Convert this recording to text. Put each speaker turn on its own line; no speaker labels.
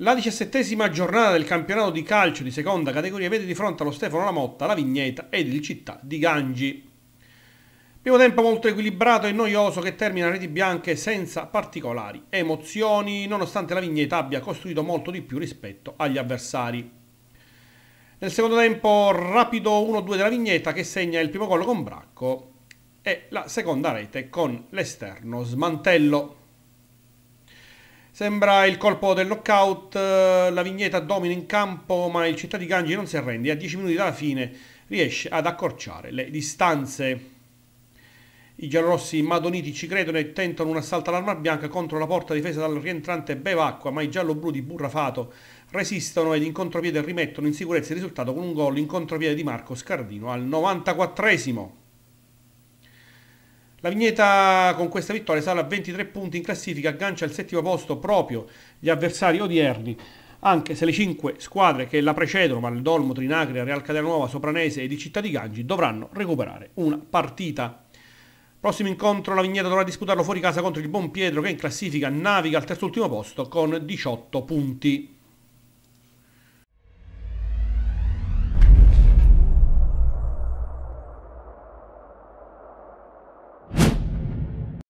La diciassettesima giornata del campionato di calcio di seconda categoria vede di fronte allo Stefano Lamotta, la Vigneta ed il Città di Gangi. Primo tempo molto equilibrato e noioso che termina a reti bianche senza particolari emozioni, nonostante la Vigneta abbia costruito molto di più rispetto agli avversari. Nel secondo tempo rapido 1-2 della Vigneta che segna il primo gol con Bracco e la seconda rete con l'esterno Smantello. Sembra il colpo del knockout, eh, la vigneta domina in campo ma il città di Gangi non si arrende. A 10 minuti dalla fine riesce ad accorciare le distanze. I giallorossi madoniti ci credono e tentano un assalto all'arma bianca contro la porta difesa dal rientrante Bevacqua, ma i giallo-blu di Burrafato resistono ed in contropiede rimettono in sicurezza il risultato con un gol in contropiede di Marco Scardino al 94esimo. La Vigneta con questa vittoria sale a 23 punti in classifica, aggancia al settimo posto proprio gli avversari odierni, anche se le cinque squadre che la precedono, Valdolmo, Trinacria, Real Cadernuova, Sopranese e di Città di Gangi, dovranno recuperare una partita. Prossimo incontro la Vigneta dovrà disputarlo fuori casa contro il Bonpietro che in classifica naviga al terzultimo posto con 18 punti.